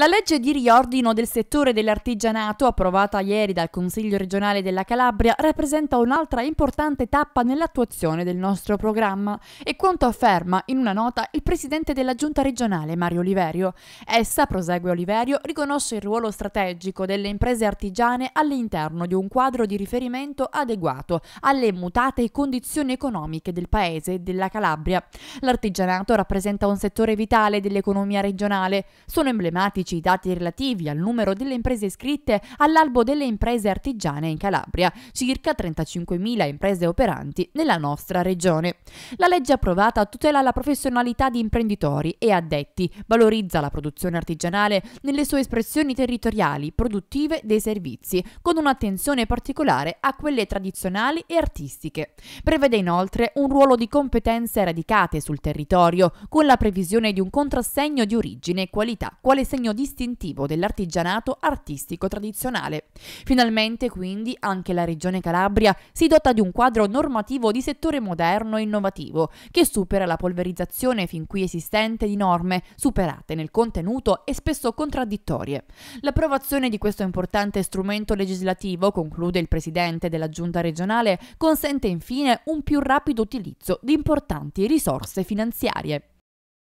La legge di riordino del settore dell'artigianato, approvata ieri dal Consiglio regionale della Calabria, rappresenta un'altra importante tappa nell'attuazione del nostro programma e quanto afferma in una nota il presidente della giunta regionale Mario Oliverio. Essa, prosegue Oliverio, riconosce il ruolo strategico delle imprese artigiane all'interno di un quadro di riferimento adeguato alle mutate condizioni economiche del paese e della Calabria. L'artigianato rappresenta un settore vitale dell'economia regionale, sono emblematici pubblici i dati relativi al numero delle imprese iscritte all'albo delle imprese artigiane in Calabria, circa 35.000 imprese operanti nella nostra regione. La legge approvata tutela la professionalità di imprenditori e addetti, valorizza la produzione artigianale nelle sue espressioni territoriali, produttive dei servizi, con un'attenzione particolare a quelle tradizionali e artistiche. Prevede inoltre un ruolo di competenze radicate sul territorio, con la previsione di un contrassegno di origine e qualità quale segno distintivo dell'artigianato artistico tradizionale. Finalmente, quindi, anche la Regione Calabria si dota di un quadro normativo di settore moderno e innovativo, che supera la polverizzazione fin qui esistente di norme, superate nel contenuto e spesso contraddittorie. L'approvazione di questo importante strumento legislativo, conclude il Presidente della Giunta regionale, consente infine un più rapido utilizzo di importanti risorse finanziarie.